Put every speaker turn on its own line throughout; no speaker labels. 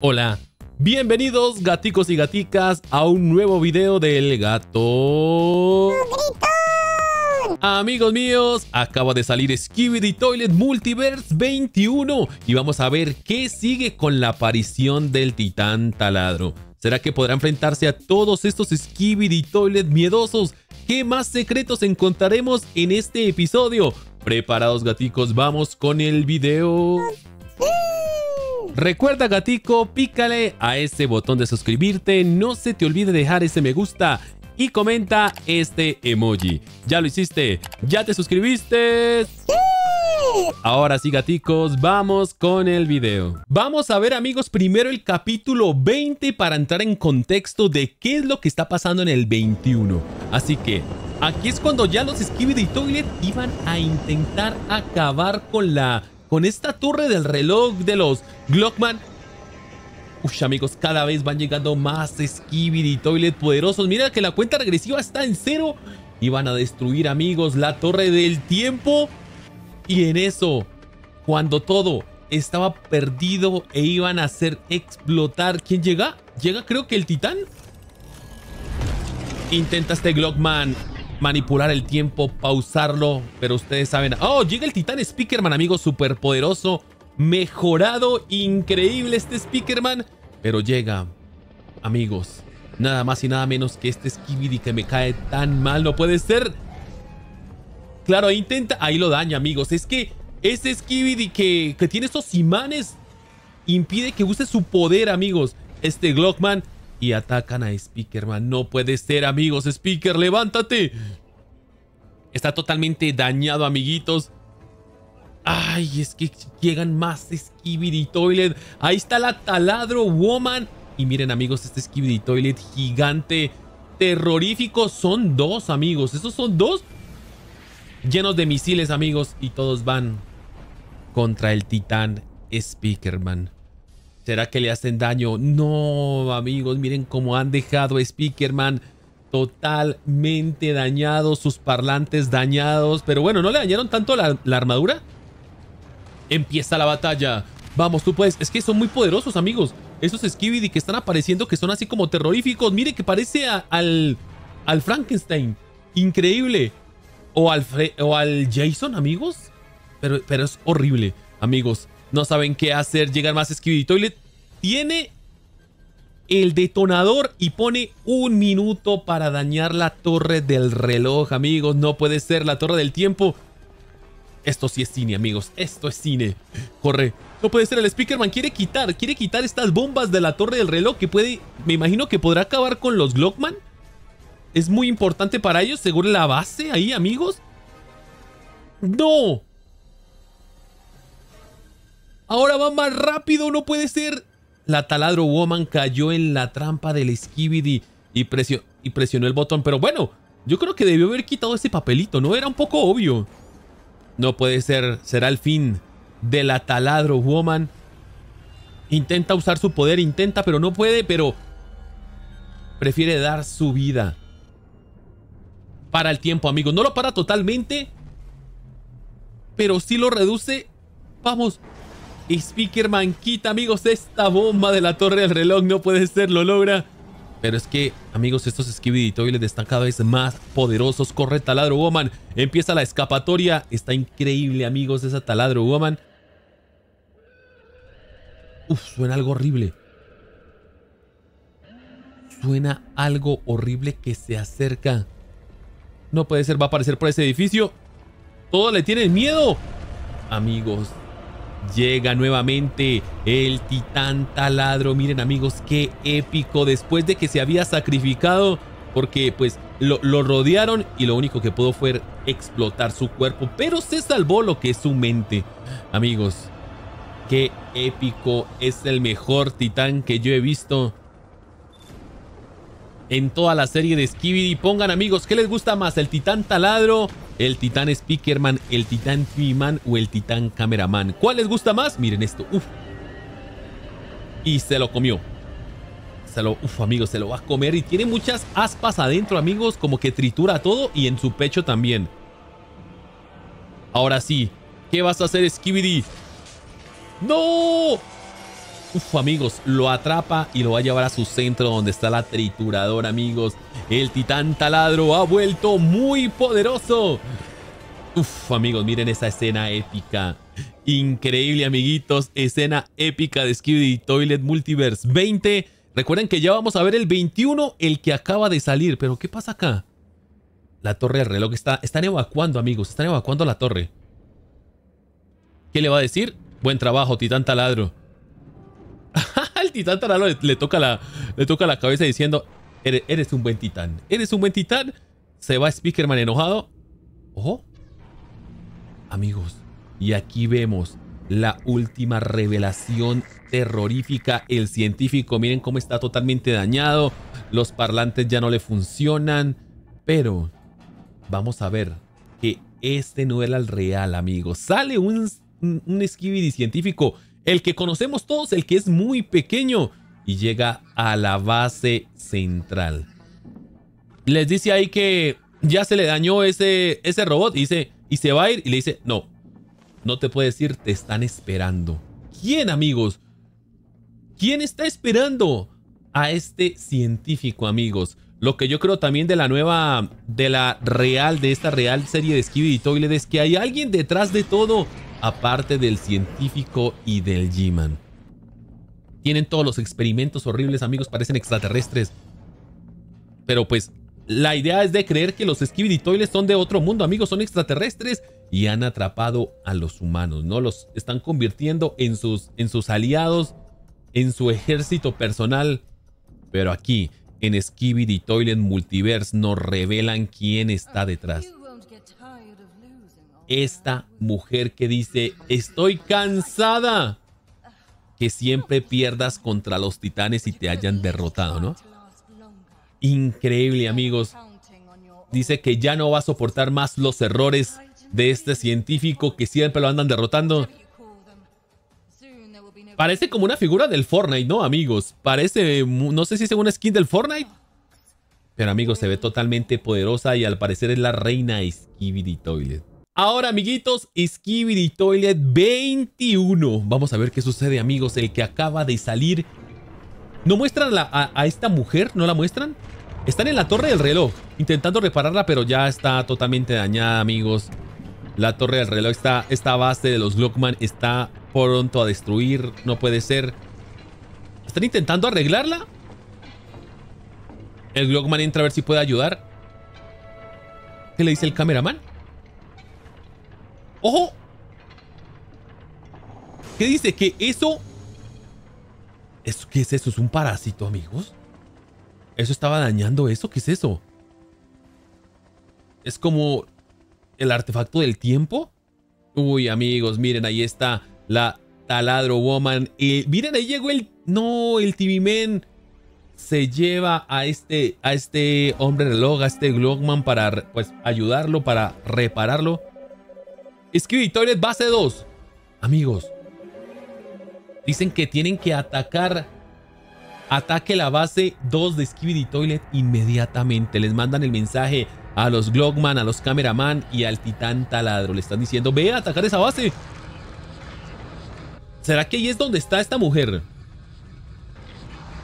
Hola, bienvenidos gaticos y gaticas a un nuevo video del gato... Amigos míos, acaba de salir Skibidi Toilet Multiverse 21 y vamos a ver qué sigue con la aparición del titán taladro. ¿Será que podrá enfrentarse a todos estos Skibidi Toilet miedosos? ¿Qué más secretos encontraremos en este episodio? Preparados gaticos, vamos con el video... Recuerda gatico, pícale a ese botón de suscribirte, no se te olvide dejar ese me gusta y comenta este emoji. ¿Ya lo hiciste? ¿Ya te suscribiste? Ahora sí, gaticos, vamos con el video. Vamos a ver, amigos, primero el capítulo 20 para entrar en contexto de qué es lo que está pasando en el 21. Así que, aquí es cuando ya los Skibidi y Toilet iban a intentar acabar con la con esta torre del reloj de los Glockman. Uy, amigos, cada vez van llegando más y Toilet poderosos. Mira que la cuenta regresiva está en cero. Y van a destruir, amigos, la torre del tiempo. Y en eso, cuando todo estaba perdido e iban a hacer explotar. ¿Quién llega? Llega creo que el titán. Intenta este Glockman manipular el tiempo, pausarlo, pero ustedes saben... ¡Oh! Llega el Titán Speakerman, amigo, superpoderoso, mejorado, increíble este Speakerman. Pero llega, amigos, nada más y nada menos que este Skibidi que me cae tan mal, no puede ser. Claro, intenta, ahí lo daña, amigos. Es que ese Skibidi que, que tiene estos imanes impide que use su poder, amigos. Este Glockman y atacan a Speakerman. No puede ser, amigos. Speaker, levántate. Está totalmente dañado, amiguitos. Ay, es que llegan más Skibidi Toilet. Ahí está la taladro woman. Y miren, amigos, este Skibidi Toilet gigante, terrorífico. Son dos, amigos. Esos son dos llenos de misiles, amigos. Y todos van contra el titán Speakerman. ¿Será que le hacen daño? No, amigos, miren cómo han dejado a Speakerman totalmente dañado, sus parlantes dañados. Pero bueno, ¿no le dañaron tanto la, armadura? Empieza la batalla. Vamos, tú puedes. Es que son muy poderosos, amigos. Esos Skibidi que están apareciendo, que son así como terroríficos. Mire que parece al, al Frankenstein. Increíble. O al, o al Jason, amigos. Pero, pero es horrible, amigos. No saben qué hacer. Llegan más Skibidi Toilet. Tiene el detonador y pone un minuto para dañar la torre del reloj, amigos. No puede ser la torre del tiempo. Esto sí es cine, amigos. Esto es cine. Corre. No puede ser. El Speakerman quiere quitar. Quiere quitar estas bombas de la torre del reloj que puede... Me imagino que podrá acabar con los Glockman. Es muy importante para ellos. Seguro la base ahí, amigos. ¡No! Ahora va más rápido, no puede ser. La taladro woman cayó en la trampa del Skibidi y, y presionó el botón. Pero bueno, yo creo que debió haber quitado ese papelito, ¿no? Era un poco obvio. No puede ser, será el fin de la taladro woman. Intenta usar su poder, intenta, pero no puede, pero prefiere dar su vida. Para el tiempo, amigo. No lo para totalmente, pero sí lo reduce. Vamos, y Speakerman quita, amigos, esta bomba de la torre del reloj. No puede ser, lo logra. Pero es que, amigos, estos Skibidi Toilets están cada vez más poderosos. Corre Taladro Woman. Empieza la escapatoria. Está increíble, amigos, esa Taladro Woman. Uf, suena algo horrible. Suena algo horrible que se acerca. No puede ser, va a aparecer por ese edificio. Todos le tienen miedo. Amigos, Llega nuevamente el titán taladro. Miren amigos, qué épico. Después de que se había sacrificado porque pues lo, rodearon y lo único que pudo fue explotar su cuerpo. Pero se salvó lo que es su mente. Amigos, qué épico. Es el mejor titán que yo he visto en toda la serie de Skibidi. Pongan amigos, ¿qué les gusta más? ¿El titán taladro el titán speakerman, el titán man o el titán cameraman. ¿Cuál les gusta más? Miren esto. Uf. Y se lo comió. Se lo, uf, amigos, se lo va a comer y tiene muchas aspas adentro, amigos, como que tritura todo y en su pecho también. Ahora sí, ¿qué vas a hacer, Skibidi? ¡No! Uf, amigos, lo atrapa y lo va a llevar a su centro donde está la trituradora, amigos. El titán taladro ha vuelto muy poderoso. Uf, amigos, miren esa escena épica. Increíble, amiguitos. Escena épica de y Toilet Multiverse 20. Recuerden que ya vamos a ver el 21, el que acaba de salir. Pero, ¿qué pasa acá? La torre del reloj está... Están evacuando, amigos. Están evacuando la torre. ¿Qué le va a decir? Buen trabajo, titán taladro. Y le, le, toca la, le toca la cabeza diciendo, eres, un buen titán, eres un buen titán. Se va Speakerman enojado. Amigos, y aquí vemos la última revelación terrorífica. El científico, miren cómo está totalmente dañado. Los parlantes ya no le funcionan. Pero vamos a ver que este no era el real, amigos. Sale un, un, científico el que conocemos todos, el que es muy pequeño y llega a la base central. Les dice ahí que ya se le dañó ese, ese robot y, dice, y se va a ir y le dice, no, no te puedes ir, te están esperando. ¿Quién, amigos? ¿Quién está esperando a este científico, amigos? Lo que yo creo también de la nueva, de la real, de esta real serie de Skibidi Toilet es que hay alguien detrás de todo aparte del científico y del G-Man. Tienen todos los experimentos horribles, amigos, parecen extraterrestres. Pero pues, la idea es de creer que los Skibidi Toiles son de otro mundo, amigos, son extraterrestres y han atrapado a los humanos, ¿no? Los están convirtiendo en sus, en sus aliados, en su ejército personal. Pero aquí, en Skibidi Toilet Multiverse, nos revelan quién está detrás esta mujer que dice, estoy cansada que siempre pierdas contra los titanes y te hayan derrotado, ¿no? Increíble, amigos. Dice que ya no va a soportar más los errores de este científico que siempre lo andan derrotando. Parece como una figura del Fortnite, ¿no, amigos? Parece, no sé si es una skin del Fortnite. Pero, amigos, se ve totalmente poderosa y al parecer es la reina Skibidi Toilet. Ahora, amiguitos, Skibidi Toilet 21. Vamos a ver qué sucede, amigos. El que acaba de salir. ¿No muestran a, esta mujer? ¿No la muestran? Están en la torre del reloj, intentando repararla, pero ya está totalmente dañada, amigos. La torre del reloj está, esta base de los Glockman está pronto a destruir. No puede ser. ¿Están intentando arreglarla? El Glockman entra a ver si puede ayudar. ¿Qué le dice el cameraman? ¿Qué dice? Que eso... es ¿Qué es eso? ¿Es un parásito, amigos? ¿Eso estaba dañando eso? ¿Qué es eso? ¿Es como el artefacto del tiempo? Uy, amigos, miren, ahí está la taladro woman. Y miren, ahí llegó el... No, el TV Man se lleva a este, a este hombre reloj, a este Glockman para pues, ayudarlo, para repararlo. Es Toilet base 2. Amigos, dicen que tienen que atacar. Ataque la base 2 de Skibidi Toilet inmediatamente. Les mandan el mensaje a los Glockman, a los Cameraman y al Titán Taladro. Le están diciendo, ve a atacar esa base. ¿Será que ahí es donde está esta mujer?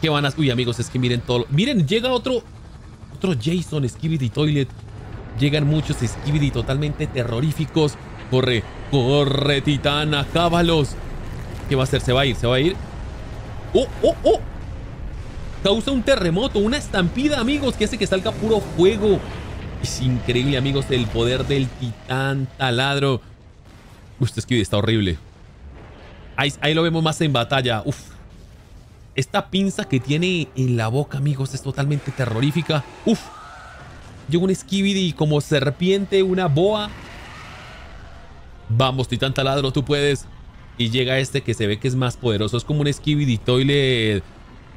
Qué van a... Uy, amigos, es que miren todo... Miren, llega otro... Otro Jason, Skibidi Toilet. Llegan muchos Skibidi totalmente terroríficos corre, corre, titana, cábalos. ¿Qué va a hacer? Se va a ir, se va a ir. ¡Oh, oh, oh! Causa un terremoto, una estampida, amigos, que hace que salga puro fuego. Es increíble, amigos, el poder del titán taladro. Uf, este está horrible. Ahí, lo vemos más en batalla. Uf. Esta pinza que tiene en la boca, amigos, es totalmente terrorífica. Uf. Llega un skibidi como serpiente, una boa. Vamos, titán taladro, tú puedes. Y llega este que se ve que es más poderoso. Es como un Skibidi y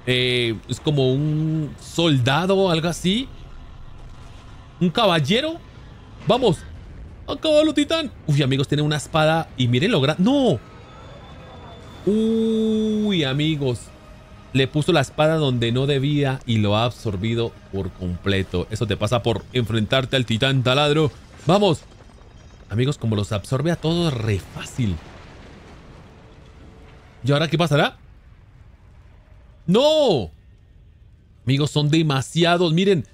Eh, es como un soldado o algo así. Un caballero. Vamos. Acábalo, titán. Uy, amigos, tiene una espada. Y miren lo gran... ¡No! Uy, amigos. Le puso la espada donde no debía y lo ha absorbido por completo. Eso te pasa por enfrentarte al titán taladro. ¡Vamos! Amigos, como los absorbe a todos re fácil. ¿Y ahora qué pasará? ¡No! Amigos, son demasiados. Miren.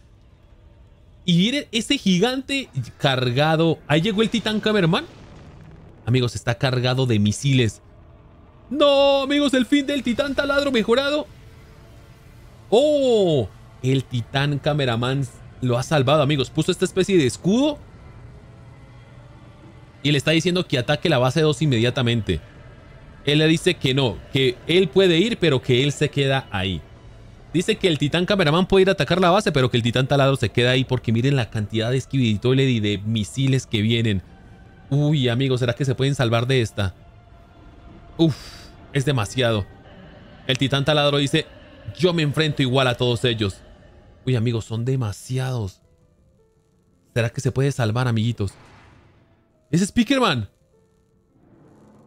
Y miren ese gigante cargado. Ahí llegó el titán cameraman. Amigos, está cargado de misiles. ¡No! Amigos, el fin del titán taladro mejorado. ¡Oh! El titán cameraman lo ha salvado, amigos. Puso esta especie de escudo y le está diciendo que ataque la base 2 inmediatamente. Él le dice que no, que él puede ir, pero que él se queda ahí. Dice que el titán cameraman puede ir a atacar la base, pero que el titán taladro se queda ahí porque miren la cantidad de esquivitole y de misiles que vienen. Uy, amigos, ¿será que se pueden salvar de esta? Uf, es demasiado. El titán taladro dice, yo me enfrento igual a todos ellos. Uy, amigos, son demasiados. ¿Será que se puede salvar, amiguitos? ¡Es Speakerman!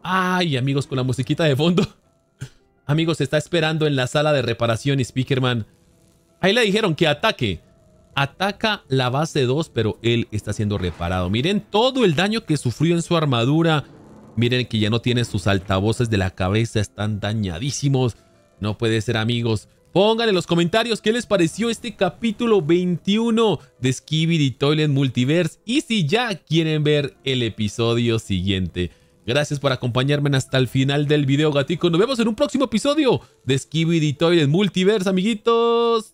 ¡Ay, amigos, con la musiquita de fondo! Amigos, está esperando en la sala de reparación Speakerman. Ahí le dijeron que ataque. Ataca la base 2, pero él está siendo reparado. Miren todo el daño que sufrió en su armadura. Miren que ya no tiene sus altavoces de la cabeza, están dañadísimos. No puede ser, amigos. Pongan en los comentarios qué les pareció este capítulo 21 de Skibidi Toilet Multiverse y si ya quieren ver el episodio siguiente. Gracias por acompañarme hasta el final del video, gatico. Nos vemos en un próximo episodio de Skibidi Toilet Multiverse, amiguitos.